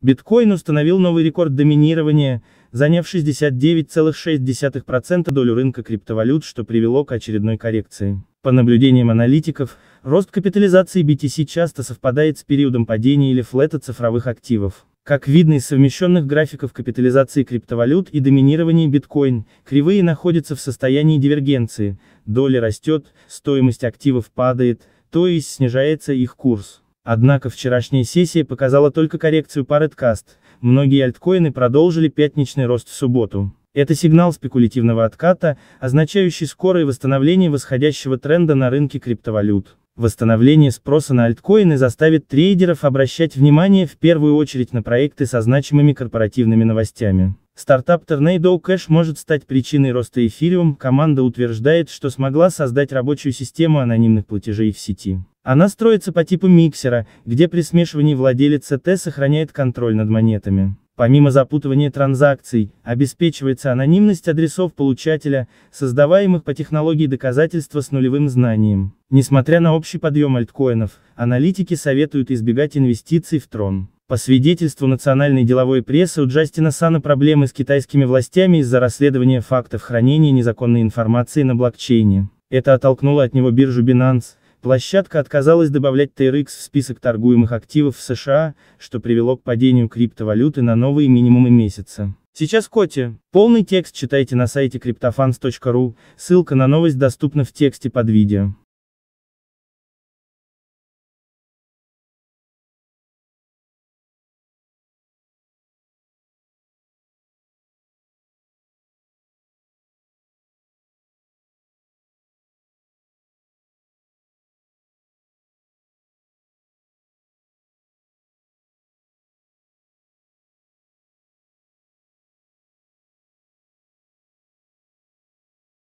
Биткоин установил новый рекорд доминирования, заняв 69,6% долю рынка криптовалют, что привело к очередной коррекции. По наблюдениям аналитиков, рост капитализации BTC часто совпадает с периодом падения или флета цифровых активов. Как видно из совмещенных графиков капитализации криптовалют и доминирования биткоин, кривые находятся в состоянии дивергенции, доля растет, стоимость активов падает, то есть снижается их курс. Однако вчерашняя сессия показала только коррекцию по Redcast, многие альткоины продолжили пятничный рост в субботу. Это сигнал спекулятивного отката, означающий скорое восстановление восходящего тренда на рынке криптовалют. Восстановление спроса на альткоины заставит трейдеров обращать внимание в первую очередь на проекты со значимыми корпоративными новостями. Стартап Tornado Cash может стать причиной роста эфириум, команда утверждает, что смогла создать рабочую систему анонимных платежей в сети. Она строится по типу миксера, где при смешивании владелец Т сохраняет контроль над монетами. Помимо запутывания транзакций, обеспечивается анонимность адресов получателя, создаваемых по технологии доказательства с нулевым знанием. Несмотря на общий подъем альткоинов, аналитики советуют избегать инвестиций в трон. По свидетельству национальной деловой прессы у Джастина Сана проблемы с китайскими властями из-за расследования фактов хранения незаконной информации на блокчейне. Это оттолкнуло от него биржу Binance, Площадка отказалась добавлять TRX в список торгуемых активов в США, что привело к падению криптовалюты на новые минимумы месяца. Сейчас коте. Полный текст читайте на сайте cryptofans.ru, ссылка на новость доступна в тексте под видео.